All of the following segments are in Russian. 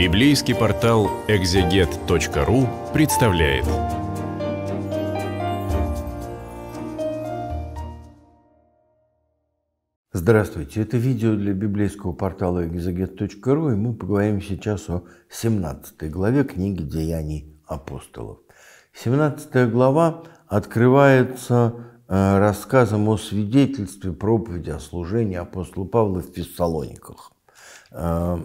Библейский портал экзегет.ру представляет. Здравствуйте, это видео для библейского портала экзегет.ру, и мы поговорим сейчас о 17 главе книги «Деяний апостолов». 17 глава открывается э, рассказом о свидетельстве, проповеди, о служении апостола Павла в Фессалониках. Э,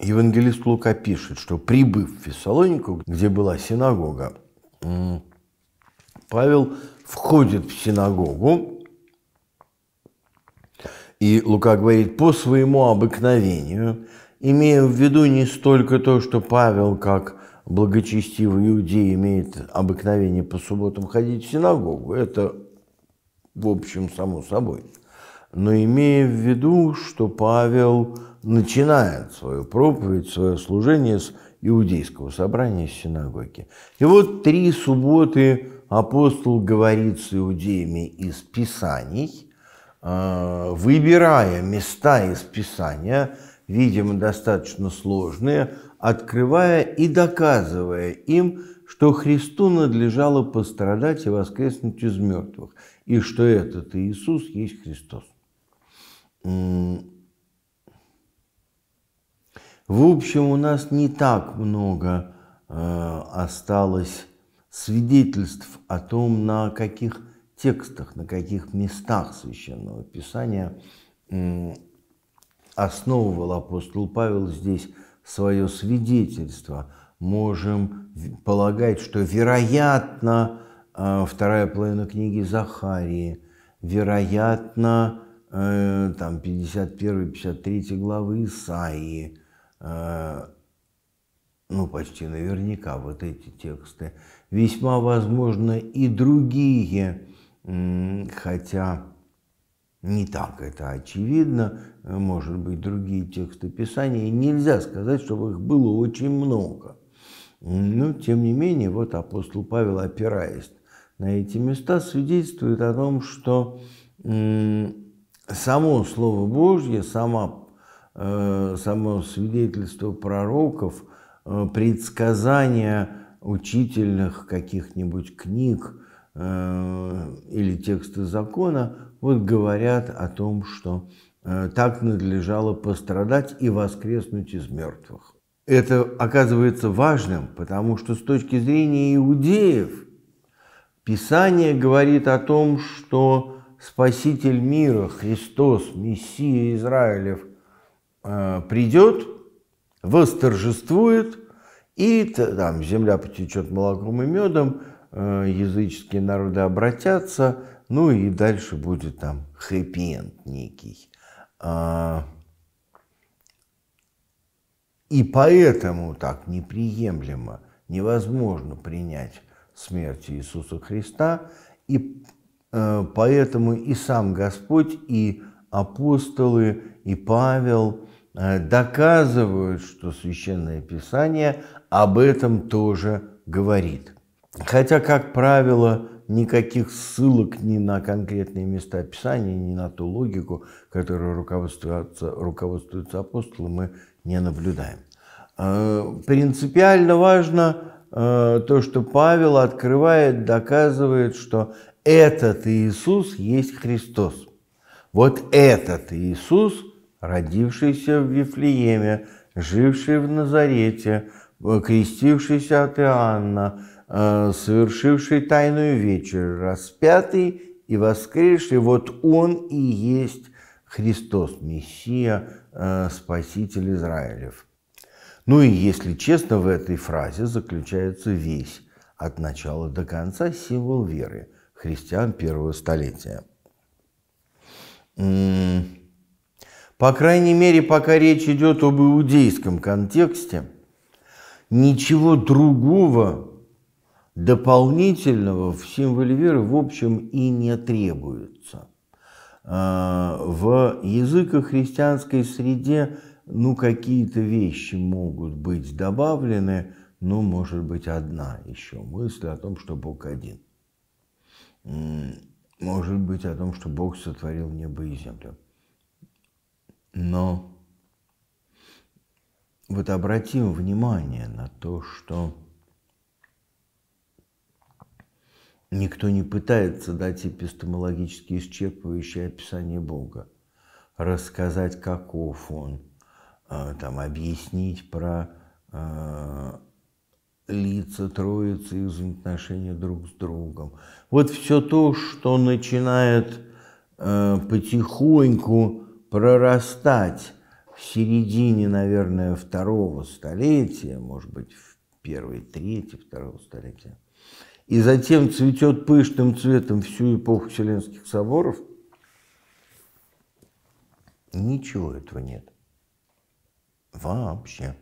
Евангелист Лука пишет, что прибыв в Фессалонику, где была синагога, Павел входит в синагогу, и Лука говорит, по своему обыкновению, имея в виду не столько то, что Павел, как благочестивый иудей, имеет обыкновение по субботам ходить в синагогу, это, в общем, само собой, но имея в виду, что Павел начинает свою проповедь, свое служение с иудейского собрания, с синагоги. И вот три субботы апостол говорит с иудеями из Писаний, а, выбирая места из Писания, видимо, достаточно сложные, открывая и доказывая им, что Христу надлежало пострадать и воскреснуть из мертвых, и что этот Иисус есть Христос. В общем, у нас не так много э, осталось свидетельств о том, на каких текстах, на каких местах священного Писания э, основывал апостол Павел здесь свое свидетельство. Можем полагать, что, вероятно, э, вторая половина книги Захарии, вероятно, э, там 51-53 главы Исаии – Э, ну почти наверняка вот эти тексты, весьма возможно и другие, хотя не так это очевидно, э, может быть, другие тексты Писания, нельзя сказать, чтобы их было очень много. Но, тем не менее, вот апостол Павел, опираясь на эти места, свидетельствует о том, что само Слово Божье, сама Э, само свидетельство пророков, э, предсказания учительных каких-нибудь книг э, или тексты закона, вот говорят о том, что так надлежало пострадать и воскреснуть из мертвых. Это оказывается важным, потому что с точки зрения иудеев Писание говорит о том, что Спаситель мира, Христос, Мессия Израилев – Э, придет, восторжествует, и там земля потечет молоком и медом, э, языческие народы обратятся, ну и дальше будет там хэппи-энд некий. А, и поэтому так неприемлемо, невозможно принять смерть Иисуса Христа, и э, поэтому и сам Господь, и апостолы, и Павел – Э, доказывают, что Священное Писание об этом тоже говорит. Хотя, как правило, никаких ссылок ни на конкретные места Писания, ни на ту логику, которой руководствуются, руководствуются апостолы, мы не наблюдаем. Э, принципиально важно э, то, что Павел открывает, доказывает, что этот Иисус есть Христос. Вот этот Иисус – родившийся в Вифлееме, живший в Назарете, крестившийся от Иоанна, э, совершивший тайную вечер, распятый и воскресший, вот он и есть Христос, Мессия, э, Спаситель Израилев. Ну и, если честно, в этой фразе заключается весь, от начала до конца, символ веры христиан первого столетия. По крайней мере, пока речь идет об иудейском контексте, ничего другого дополнительного в символе веры в общем и не требуется. А, в языкохристианской среде ну какие-то вещи могут быть добавлены, но может быть одна еще мысль о том, что Бог один. Может быть о том, что Бог сотворил небо и землю. Но вот обратим внимание на то, что никто не пытается дать эпистемологически исчерпывающее описание Бога, рассказать, каков Он, а, там, объяснить про а, лица Троицы и взаимоотношения друг с другом. Вот все то, что начинает э, потихоньку прорастать в середине, наверное, второго столетия, может быть, в первой трети второго столетия, и затем цветет пышным цветом всю эпоху Вселенских соборов, ничего этого нет. Вообще.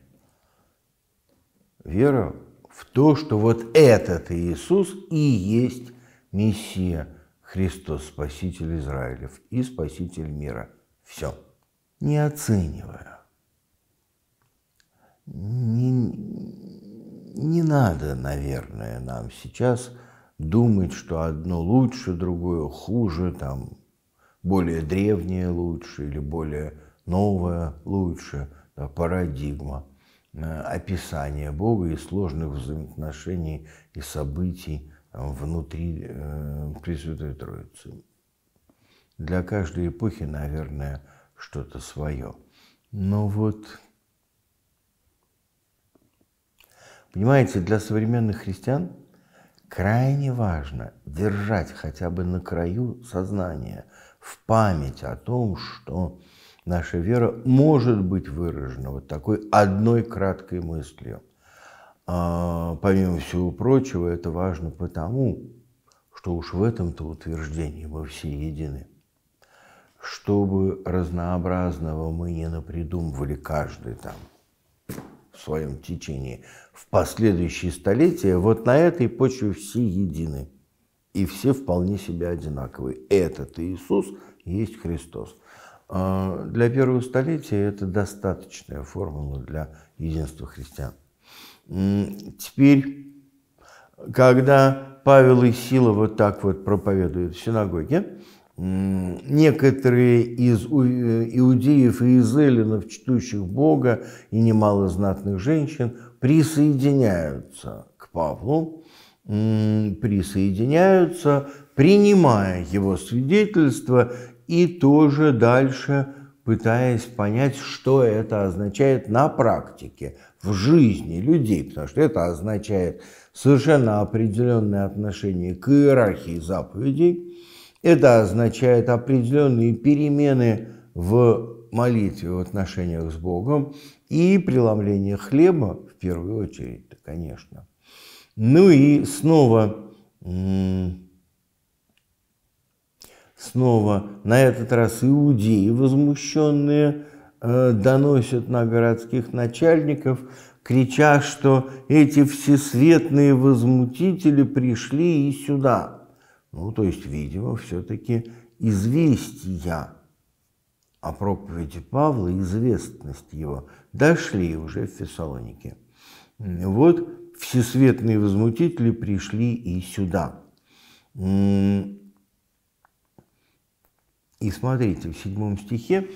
Вера в то, что вот этот Иисус и есть Мессия, Христос, Спаситель Израилев и Спаситель мира все, не оцениваю, Не, не надо, наверное, нам сейчас думать, что одно лучше, другое хуже, там более древнее лучше или более новое лучше, да, парадигма э, описание Бога и сложных взаимоотношений и событий там, э, внутри э, Пресвятой Троицы. Для каждой эпохи, наверное, что-то свое. Но вот, понимаете, для современных христиан крайне важно держать хотя бы на краю сознания, в память о том, что наша вера может быть выражена вот такой одной краткой мыслью. А, помимо всего прочего, это важно потому, что уж в этом-то утверждении мы все едины чтобы разнообразного мы не напридумывали каждый там в своем течении, в последующие столетия, вот на этой почве все едины. И все вполне себе одинаковые. Этот Иисус есть Христос. А, для первого столетия это достаточная формула для единства христиан. Теперь, когда Павел и Силова так вот проповедуют в синагоге, Некоторые из э, иудеев и из эллинов, чтущих Бога, и немало знатных женщин, присоединяются к Павлу, присоединяются, принимая его свидетельство и тоже дальше пытаясь понять, что это означает на практике, в жизни людей, потому что это означает совершенно определенное отношение к иерархии заповедей, это означает определенные перемены в молитве в отношениях с Богом и преломление хлеба в первую очередь, конечно. Ну и снова, снова на этот раз иудеи возмущенные э, доносят на городских начальников, крича, что эти всесветные возмутители пришли и сюда – ну, то есть, видимо, все-таки известия о проповеди Павла, известность его, дошли уже в Фессалонике. Вот всесветные возмутители пришли и сюда. И смотрите, в седьмом стихе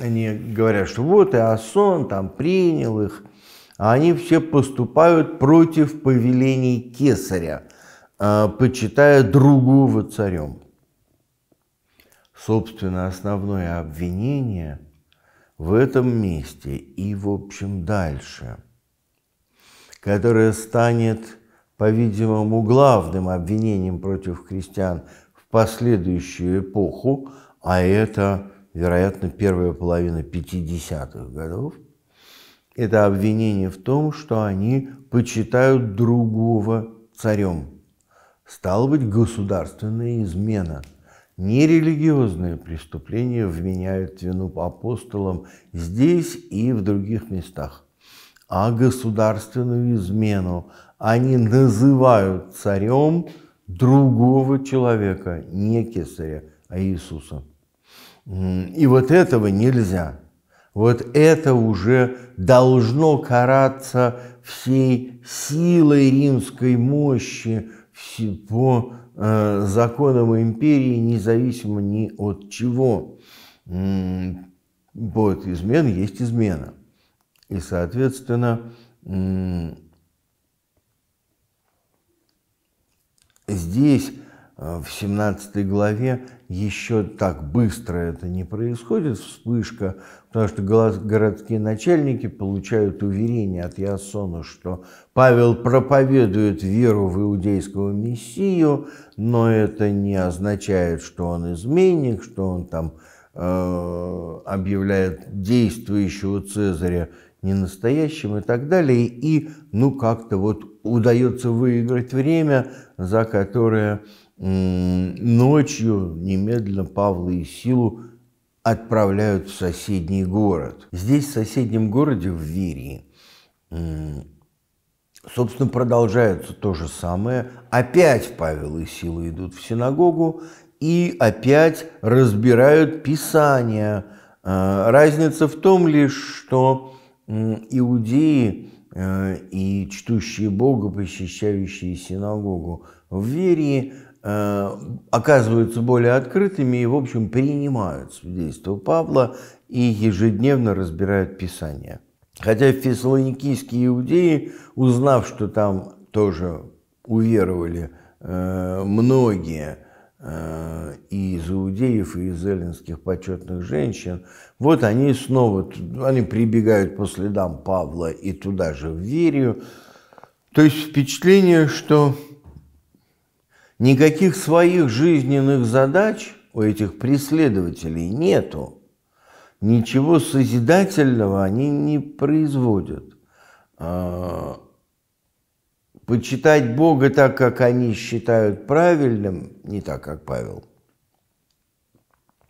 они говорят, что вот Иосон там принял их, а они все поступают против повелений кесаря – а, почитая другого царем. Собственно, основное обвинение в этом месте и, в общем, дальше, которое станет, по-видимому, главным обвинением против христиан в последующую эпоху, а это, вероятно, первая половина 50-х годов, это обвинение в том, что они почитают другого царем. Стало быть, государственная измена. Нерелигиозные преступления вменяют вину апостолам здесь и в других местах. А государственную измену они называют царем другого человека, не кесаря, а Иисуса. И вот этого нельзя. Вот это уже должно караться всей силой римской мощи, по э, законам империи, независимо ни от чего. Вот, измен есть измена. И, соответственно, здесь в 17 главе еще так быстро это не происходит, вспышка, потому что городские начальники получают уверение от Ясона, что Павел проповедует веру в иудейского мессию, но это не означает, что он изменник, что он там э, объявляет действующего Цезаря ненастоящим и так далее. И ну как-то вот удается выиграть время, за которое ночью немедленно Павла и Силу отправляют в соседний город. Здесь, в соседнем городе, в Вирии, собственно, продолжается то же самое. Опять Павел и Сила идут в синагогу и опять разбирают Писание. А, разница в том лишь, что иудеи э, и чтущие Бога, посещающие синагогу в Верии, Э, оказываются более открытыми и, в общем, принимают свидетельство Павла и ежедневно разбирают Писание. Хотя фессалоникийские иудеи, узнав, что там тоже уверовали э, многие и э, из иудеев, и из эллинских почетных женщин, вот они снова, они прибегают по следам Павла и туда же в Верию. То есть впечатление, что Никаких своих жизненных задач у этих преследователей нету. Ничего созидательного они не производят. А, почитать Бога так, как они считают правильным, не так, как Павел,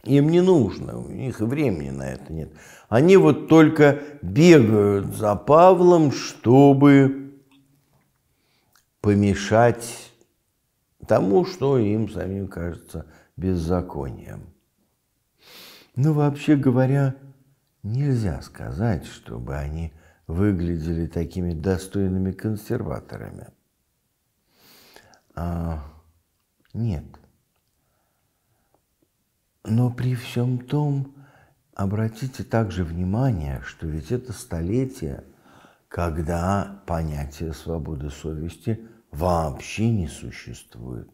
им не нужно, у них и времени на это нет. Они вот только бегают за Павлом, чтобы помешать тому, что им самим кажется беззаконием. Но вообще говоря, нельзя сказать, чтобы они выглядели такими достойными консерваторами. А, нет. Но при всем том, обратите также внимание, что ведь это столетие, когда понятие свободы совести вообще не существует.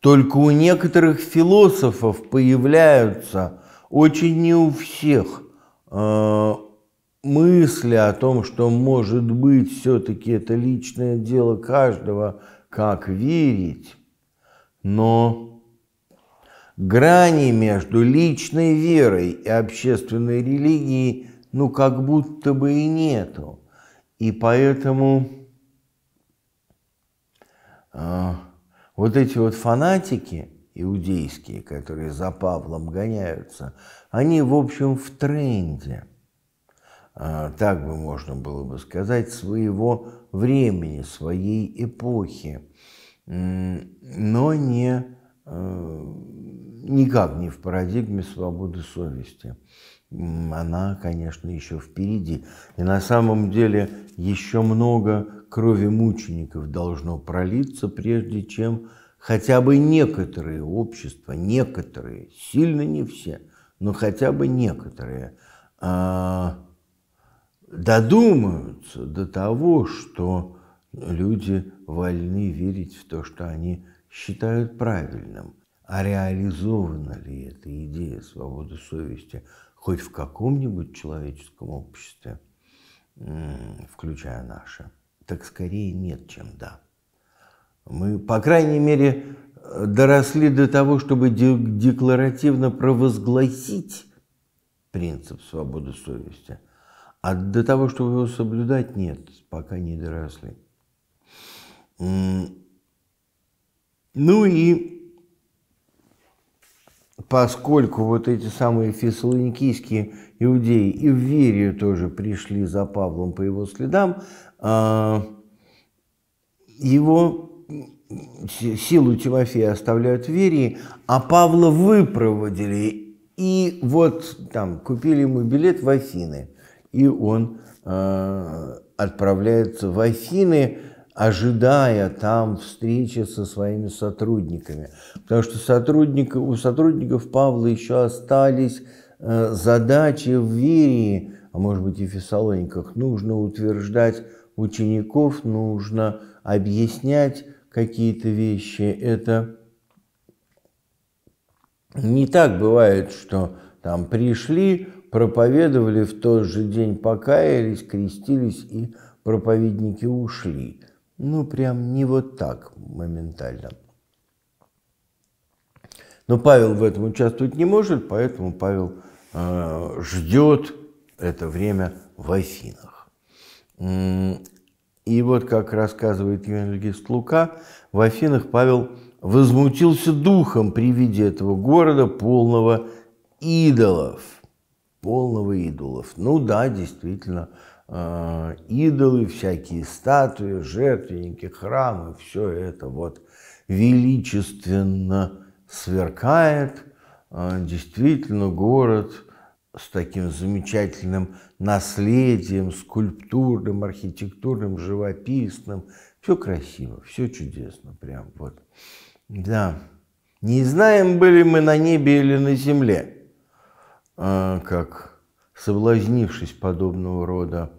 Только у некоторых философов появляются, очень не у всех, э, мысли о том, что может быть все-таки это личное дело каждого, как верить. Но грани между личной верой и общественной религией ну как будто бы и нету. И поэтому а, вот эти вот фанатики иудейские, которые за Павлом гоняются, они, в общем, в тренде, а, так бы можно было бы сказать, своего времени, своей эпохи, но не, э, никак не в парадигме свободы совести она, конечно, еще впереди. И на самом деле еще много крови мучеников должно пролиться, прежде чем хотя бы некоторые общества, некоторые, сильно не все, но хотя бы некоторые, а, додумаются до того, что люди вольны верить в то, что они считают правильным. А реализована ли эта идея свободы совести хоть в каком-нибудь человеческом обществе, включая наше – так скорее нет, чем да. Мы, по крайней мере, доросли до того, чтобы декларативно провозгласить принцип свободы совести, а до того, чтобы его соблюдать, нет, пока не доросли. Ну и поскольку вот эти самые фессалоникийские иудеи и в Верию тоже пришли за Павлом по его следам, а, его силу Тимофея оставляют в Верии, а Павла выпроводили и вот там купили ему билет в Афины. И он а, отправляется в Афины, ожидая там встречи со своими сотрудниками. Потому что сотрудник, у сотрудников Павла еще остались э, задачи в Верии, а может быть и в Фессалониках. Нужно утверждать учеников, нужно объяснять какие-то вещи. Это не так бывает, что там пришли, проповедовали в тот же день, покаялись, крестились и проповедники ушли ну прям не вот так моментально. Но Павел в этом участвовать не может, поэтому Павел э, ждет это время в Афинах. И вот, как рассказывает евангелист Лука, в Афинах Павел возмутился духом при виде этого города, полного идолов. Полного идолов. Ну да, действительно, Э, идолы, всякие статуи, жертвенники, храмы, все это вот величественно сверкает. Э, действительно, город с таким замечательным наследием, скульптурным, архитектурным, живописным. Все красиво, все чудесно, прям вот. Да, не знаем, были мы на небе или на земле, э, как соблазнившись подобного рода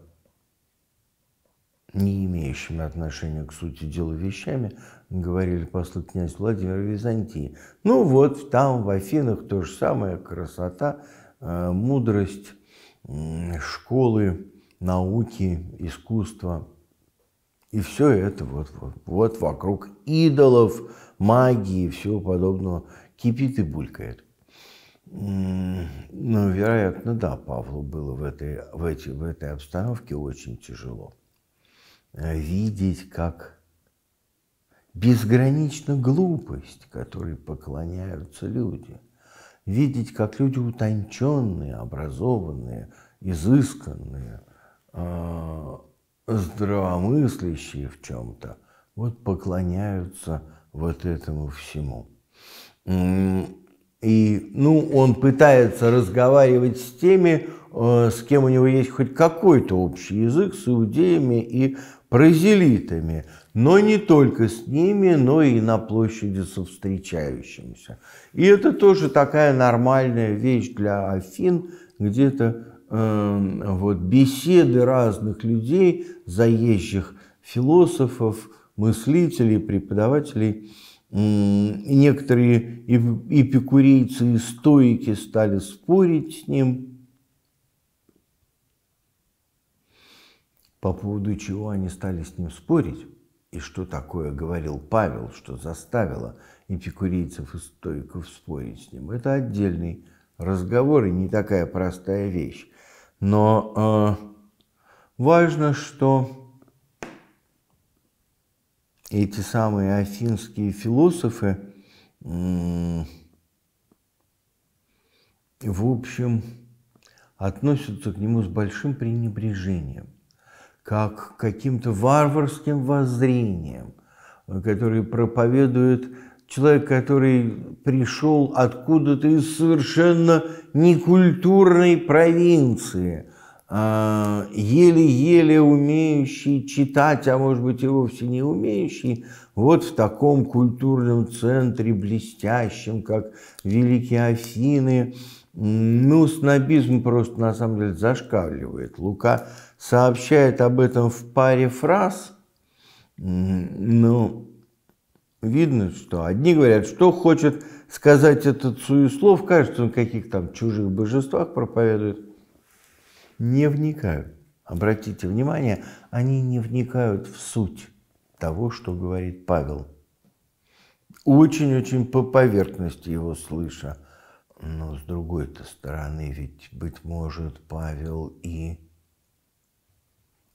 не имеющими отношения к сути дела вещами, говорили послы князь Владимир Византии. Ну вот там, в Афинах, то же самое, красота, э, мудрость, школы, науки, искусства. И все это вот, вот, вот вокруг идолов, магии и всего подобного кипит и булькает. Ну, вероятно, да, Павлу было в этой, в, эти, в этой обстановке очень тяжело. Э, видеть, как безгранична глупость, которой поклоняются люди. Видеть, как люди утонченные, образованные, изысканные, э, здравомыслящие в чем-то, вот поклоняются вот этому всему ну, он пытается разговаривать с теми, э, с кем у него есть хоть какой-то общий язык, с иудеями и прозелитами, но не только с ними, но и на площади со встречающимися. И это тоже такая нормальная вещь для Афин, где-то э, вот беседы разных людей, заезжих философов, мыслителей, преподавателей – Некоторые эпикурейцы и стоики стали спорить с ним по поводу чего они стали с ним спорить и что такое говорил Павел, что заставило эпикурейцев и стоиков спорить с ним. Это отдельный разговор и не такая простая вещь. Но э, важно, что эти самые афинские философы, в общем, относятся к нему с большим пренебрежением, как к каким-то варварским воззрением, которые проповедует человек, который пришел откуда-то из совершенно некультурной провинции – Э, еле-еле умеющий читать, а может быть и вовсе не умеющий, вот в таком культурном центре, блестящем, как Великие Афины, ну, снобизм просто на самом деле зашкаливает. Лука сообщает об этом в паре фраз, но ну, видно, что одни говорят, что хочет сказать этот суеслов, кажется, он каких-то там чужих божествах проповедует, не вникают. Обратите внимание, они не вникают в суть того, что говорит Павел. Очень-очень по поверхности его слыша. Но с другой-то стороны, ведь, быть может, Павел и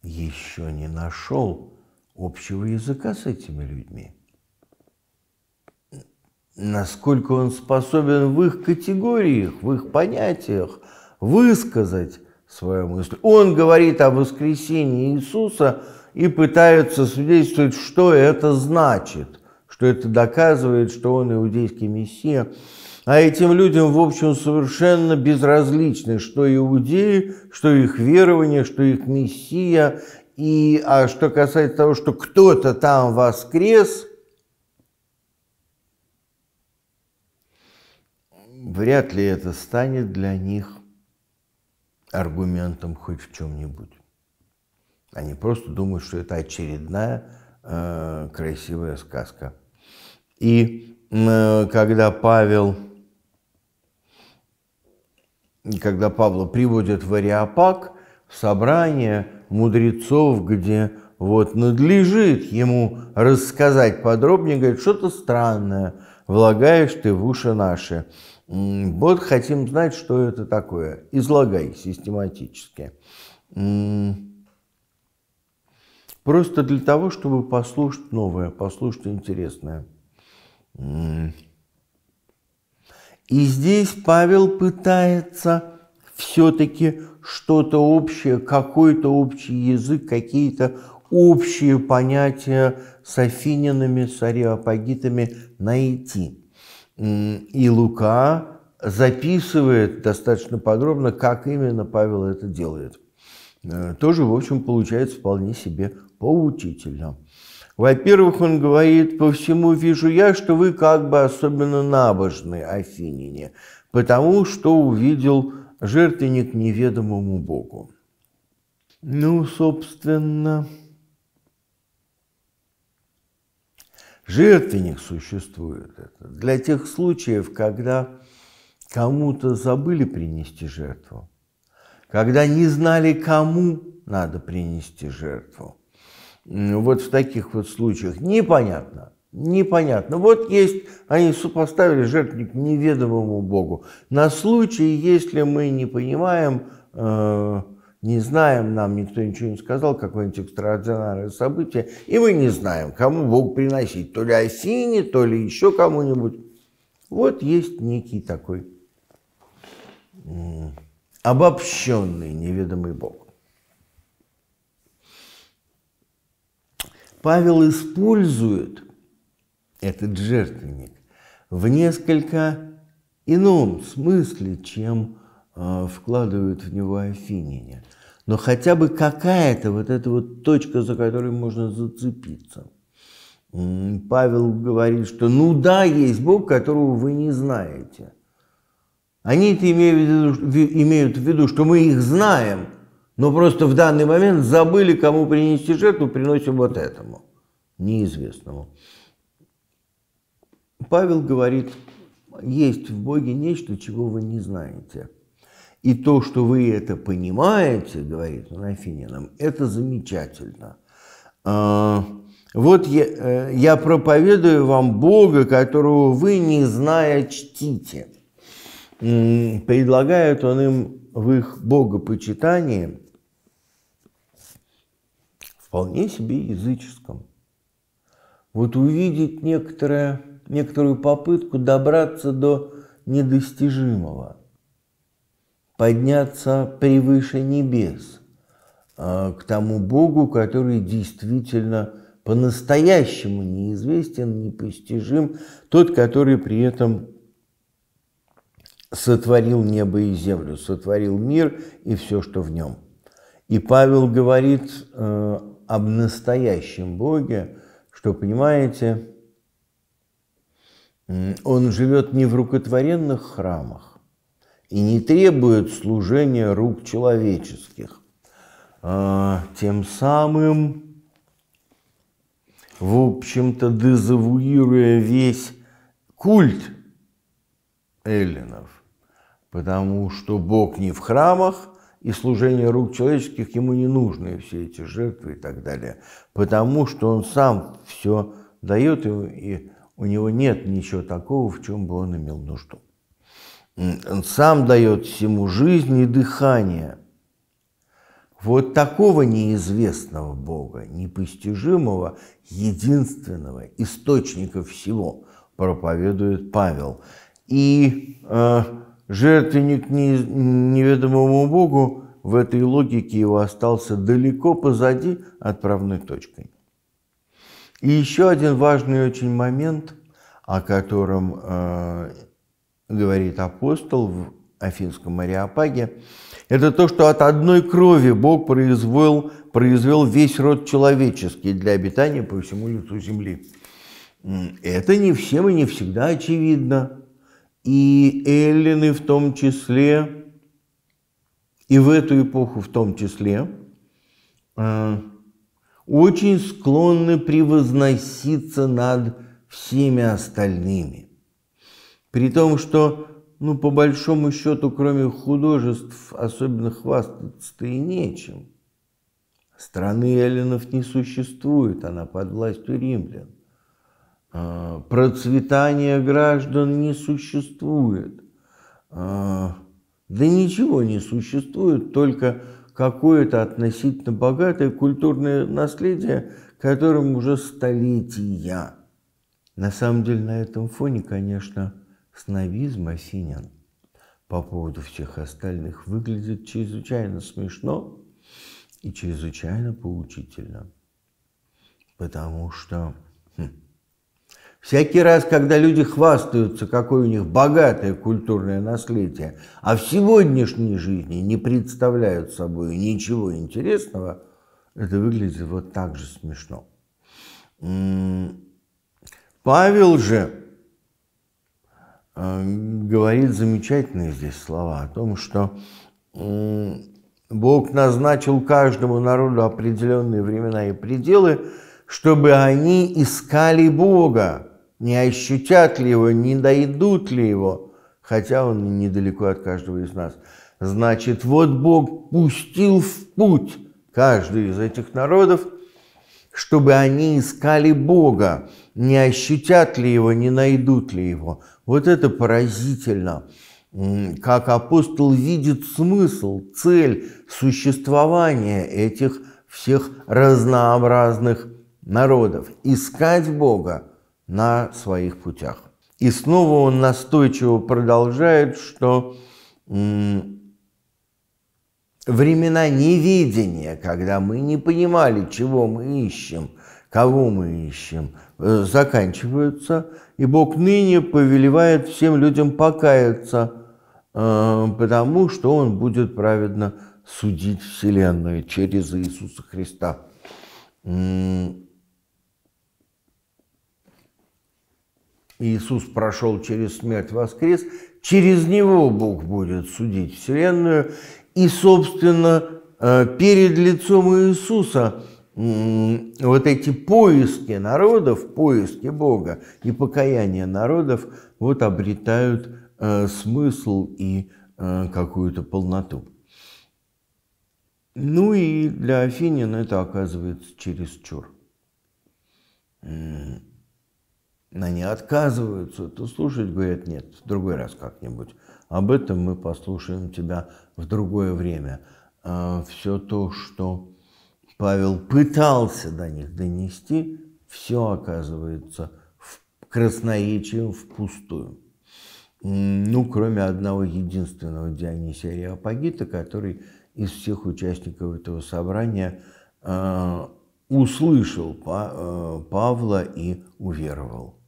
еще не нашел общего языка с этими людьми. Насколько он способен в их категориях, в их понятиях высказать свою мысль. Он говорит о воскресении Иисуса и пытается свидетельствовать, что это значит, что это доказывает, что он иудейский мессия. А этим людям, в общем, совершенно безразлично, что иудеи, что их верование, что их мессия. И, а что касается того, что кто-то там воскрес – вряд ли это станет для них аргументом хоть в чем-нибудь. Они просто думают, что это очередная э, красивая сказка. И э, когда Павел, когда Павла приводят в Ариапак, в собрание мудрецов, где вот надлежит ему рассказать подробнее, говорит, что-то странное влагаешь ты в уши наши. Вот хотим знать, что это такое. Излагай систематически. Просто для того, чтобы послушать новое, послушать интересное. И здесь Павел пытается все-таки что-то общее, какой-то общий язык, какие-то общие понятия с афининами, с ареопагитами найти. И Лука записывает достаточно подробно, как именно Павел это делает. Э, тоже, в общем, получается вполне себе поучительно. Во-первых, он говорит, по всему вижу я, что вы как бы особенно набожны, афиняне, потому что увидел жертвенник неведомому Богу. Ну, собственно, Жертвенник существует. для тех случаев, когда кому-то забыли принести жертву, когда не знали, кому надо принести жертву. Вот в таких вот случаях непонятно, непонятно. Вот есть, они поставили жертвенник неведомому Богу. На случай, если мы не понимаем, э, не знаем, нам никто ничего не сказал, какое-нибудь экстраординарное событие, и мы не знаем, кому Бог приносить, то ли осине, то ли еще кому-нибудь. Вот есть некий такой обобщенный неведомый Бог. Павел использует этот жертвенник в несколько ином смысле, чем а, вкладывают в него афиняне но хотя бы какая-то вот эта вот точка, за которую можно зацепиться. Павел говорит, что ну да, есть Бог, которого вы не знаете. Они это имеют в, виду, имеют в виду, что мы их знаем, но просто в данный момент забыли, кому принести жертву, приносим вот этому, неизвестному. Павел говорит, есть в Боге нечто, чего вы не знаете. И то, что вы это понимаете, говорит он Афининам, это замечательно. А, вот я, э, я проповедую вам Бога, которого вы, не зная, чтите. Предлагает он им в их богопочитании вполне себе языческом. Вот увидеть некоторое, некоторую попытку добраться до недостижимого – подняться превыше небес, а, к тому Богу, который действительно по-настоящему неизвестен, непостижим, тот, который при этом сотворил небо и землю, сотворил мир и все, что в нем. И Павел говорит э, об настоящем Боге, что, понимаете, он живет не в рукотворенных храмах, и не требует служения рук человеческих. А, тем самым, в общем-то, дезавуируя весь культ эллинов, потому что Бог не в храмах, и служение рук человеческих ему не нужно и все эти жертвы и так далее, потому что он сам все дает, и у него нет ничего такого, в чем бы он имел нужду. Он сам дает всему жизнь и дыхание. Вот такого неизвестного Бога, непостижимого, единственного источника всего проповедует Павел. И э, жертвенник не, неведомому Богу в этой логике его остался далеко позади отправной точкой. И еще один важный очень момент, о котором э, говорит апостол в Афинском Ариапаге, это то, что от одной крови Бог произвел, произвел весь род человеческий для обитания по всему лицу земли. Это не всем и не всегда очевидно. И эллины в том числе, и в эту эпоху в том числе, э, очень склонны превозноситься над всеми остальными. При том, что, ну, по большому счету, кроме художеств, особенно хвастаться-то и нечем. Страны эллинов не существует, она под властью римлян. А, процветания граждан не существует. А, да ничего не существует, только какое-то относительно богатое культурное наследие, которым уже столетия. На самом деле на этом фоне, конечно, Сновизм Осинин по поводу всех остальных выглядит чрезвычайно смешно и чрезвычайно поучительно. Потому что хм, всякий раз, когда люди хвастаются, какое у них богатое культурное наследие, а в сегодняшней жизни не представляют собой ничего интересного, это выглядит вот так же смешно. Павел же Э, говорит замечательные здесь слова о том, что Бог назначил каждому народу определенные времена и пределы, чтобы они искали Бога, не ощутят ли Его, не дойдут ли Его, хотя Он недалеко от каждого из нас. Значит, вот Бог пустил в путь каждый из этих народов, чтобы они искали Бога, не ощутят ли Его, не найдут ли Его – вот это поразительно, как апостол видит смысл, цель существования этих всех разнообразных народов, искать Бога на своих путях. И снова он настойчиво продолжает, что времена неведения, когда мы не понимали, чего мы ищем, кого мы ищем, Э, заканчиваются, и Бог ныне повелевает всем людям покаяться, э, потому что Он будет праведно судить Вселенную через Иисуса Христа. Иисус прошел через смерть, воскрес, через Него Бог будет судить Вселенную, и, собственно, э, перед лицом Иисуса – вот эти поиски народов, поиски Бога и покаяние народов вот обретают э, смысл и э, какую-то полноту. Ну и для Афинин это оказывается через чур. Они отказываются это слушать, говорят, нет, в другой раз как-нибудь. Об этом мы послушаем тебя в другое время. А Все то, что Павел пытался до них донести, все оказывается в красноречием впустую. Ну, кроме одного единственного Дионисия Ареопагита, который из всех участников этого собрания э, услышал па, э, Павла и уверовал.